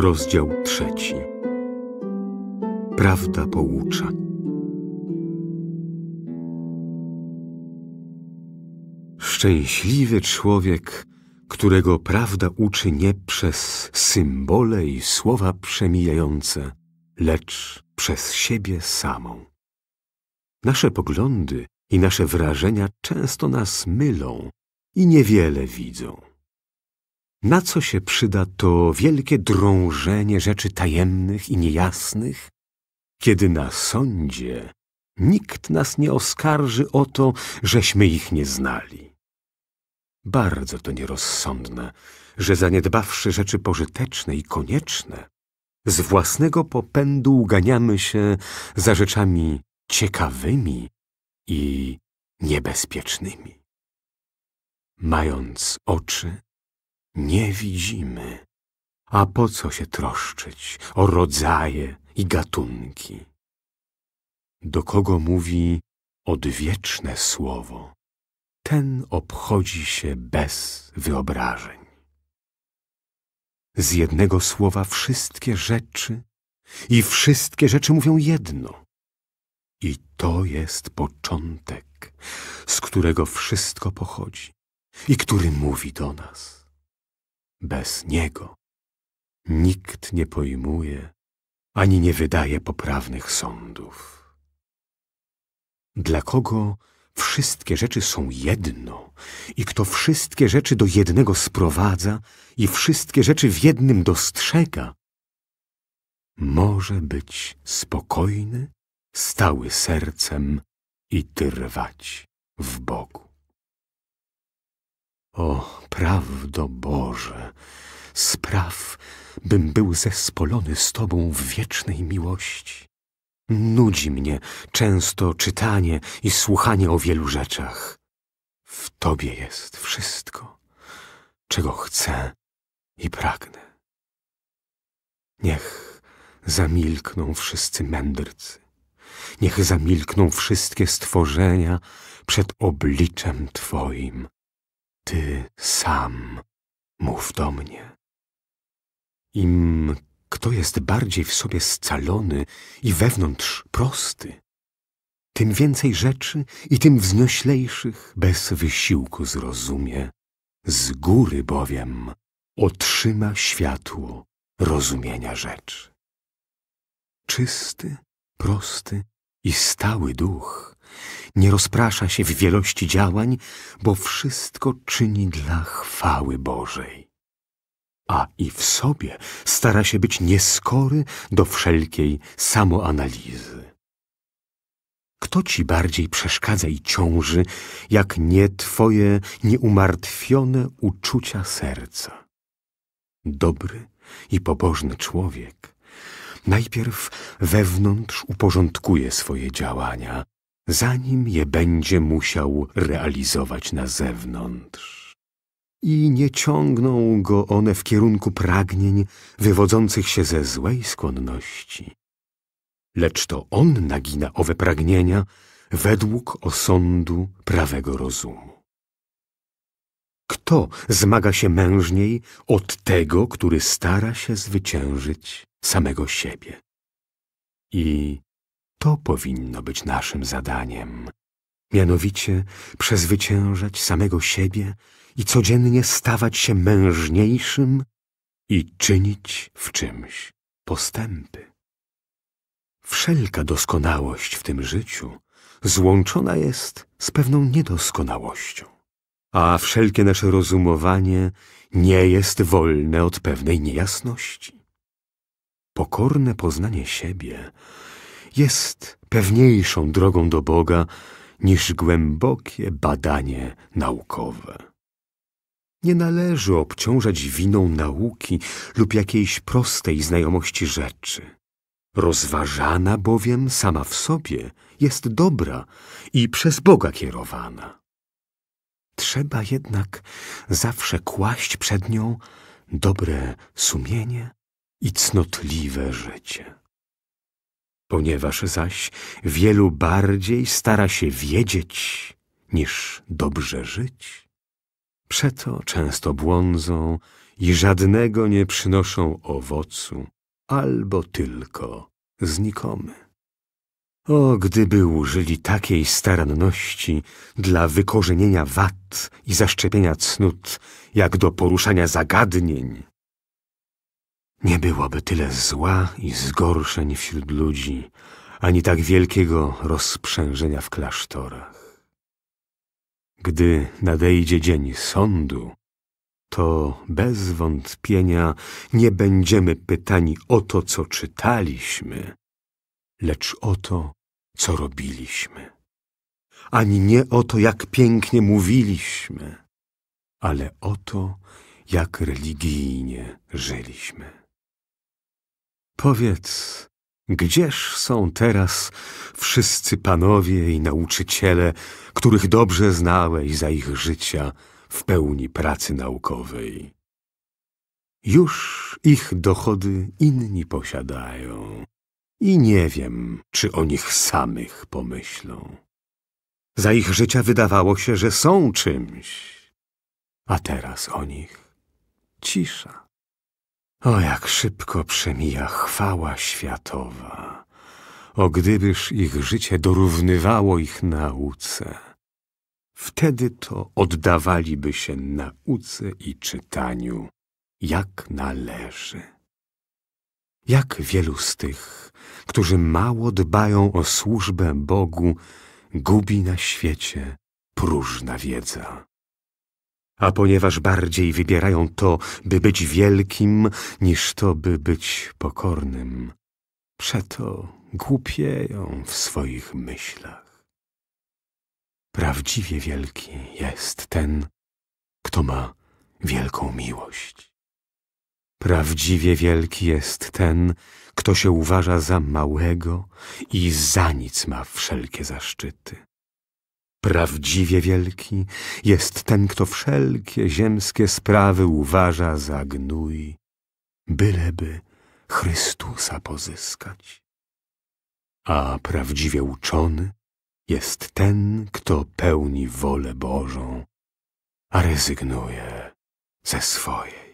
Rozdział trzeci. Prawda poucza. Szczęśliwy człowiek, którego prawda uczy nie przez symbole i słowa przemijające, lecz przez siebie samą. Nasze poglądy i nasze wrażenia często nas mylą i niewiele widzą. Na co się przyda to wielkie drążenie rzeczy tajemnych i niejasnych, kiedy na sądzie nikt nas nie oskarży o to, żeśmy ich nie znali? Bardzo to nierozsądne, że zaniedbawszy rzeczy pożyteczne i konieczne, z własnego popędu uganiamy się za rzeczami ciekawymi i niebezpiecznymi. Mając oczy, nie widzimy. A po co się troszczyć o rodzaje i gatunki? Do kogo mówi odwieczne słowo, ten obchodzi się bez wyobrażeń. Z jednego słowa wszystkie rzeczy i wszystkie rzeczy mówią jedno. I to jest początek, z którego wszystko pochodzi i który mówi do nas bez Niego. Nikt nie pojmuje ani nie wydaje poprawnych sądów. Dla kogo wszystkie rzeczy są jedno i kto wszystkie rzeczy do jednego sprowadza i wszystkie rzeczy w jednym dostrzega, może być spokojny, stały sercem i trwać w Bogu. O, prawdo Boże, spraw, bym był zespolony z Tobą w wiecznej miłości. Nudzi mnie często czytanie i słuchanie o wielu rzeczach. W Tobie jest wszystko, czego chcę i pragnę. Niech zamilkną wszyscy mędrcy, niech zamilkną wszystkie stworzenia przed obliczem Twoim, ty sam mów do mnie. Im kto jest bardziej w sobie scalony i wewnątrz prosty, tym więcej rzeczy i tym wznoślejszych bez wysiłku zrozumie. Z góry bowiem otrzyma światło rozumienia rzeczy. Czysty, prosty i stały duch nie rozprasza się w wielości działań, bo wszystko czyni dla chwały Bożej. A i w sobie stara się być nieskory do wszelkiej samoanalizy. Kto ci bardziej przeszkadza i ciąży, jak nie twoje nieumartwione uczucia serca? Dobry i pobożny człowiek najpierw wewnątrz uporządkuje swoje działania, zanim je będzie musiał realizować na zewnątrz. I nie ciągną go one w kierunku pragnień wywodzących się ze złej skłonności. Lecz to on nagina owe pragnienia według osądu prawego rozumu. Kto zmaga się mężniej od tego, który stara się zwyciężyć samego siebie? I to powinno być naszym zadaniem. Mianowicie przezwyciężać samego siebie i codziennie stawać się mężniejszym i czynić w czymś postępy. Wszelka doskonałość w tym życiu złączona jest z pewną niedoskonałością, a wszelkie nasze rozumowanie nie jest wolne od pewnej niejasności. Pokorne poznanie siebie jest pewniejszą drogą do Boga niż głębokie badanie naukowe. Nie należy obciążać winą nauki lub jakiejś prostej znajomości rzeczy. Rozważana bowiem sama w sobie jest dobra i przez Boga kierowana. Trzeba jednak zawsze kłaść przed nią dobre sumienie i cnotliwe życie ponieważ zaś wielu bardziej stara się wiedzieć niż dobrze żyć. Przeto często błądzą i żadnego nie przynoszą owocu, albo tylko znikomy. O, gdyby użyli takiej staranności dla wykorzenienia wad i zaszczepienia cnót, jak do poruszania zagadnień, nie byłoby tyle zła i zgorszeń wśród ludzi, ani tak wielkiego rozprzężenia w klasztorach. Gdy nadejdzie dzień sądu, to bez wątpienia nie będziemy pytani o to, co czytaliśmy, lecz o to, co robiliśmy. Ani nie o to, jak pięknie mówiliśmy, ale o to, jak religijnie żyliśmy. Powiedz, gdzież są teraz wszyscy panowie i nauczyciele, których dobrze znałeś za ich życia w pełni pracy naukowej? Już ich dochody inni posiadają i nie wiem, czy o nich samych pomyślą. Za ich życia wydawało się, że są czymś, a teraz o nich cisza. O jak szybko przemija chwała światowa. O gdybyż ich życie dorównywało ich nauce. Wtedy to oddawaliby się nauce i czytaniu, jak należy. Jak wielu z tych, którzy mało dbają o służbę Bogu, gubi na świecie próżna wiedza a ponieważ bardziej wybierają to, by być wielkim, niż to, by być pokornym, przeto głupieją w swoich myślach. Prawdziwie wielki jest ten, kto ma wielką miłość. Prawdziwie wielki jest ten, kto się uważa za małego i za nic ma wszelkie zaszczyty. Prawdziwie wielki jest ten, kto wszelkie ziemskie sprawy uważa za gnój, byleby Chrystusa pozyskać. A prawdziwie uczony jest ten, kto pełni wolę Bożą, a rezygnuje ze swojej.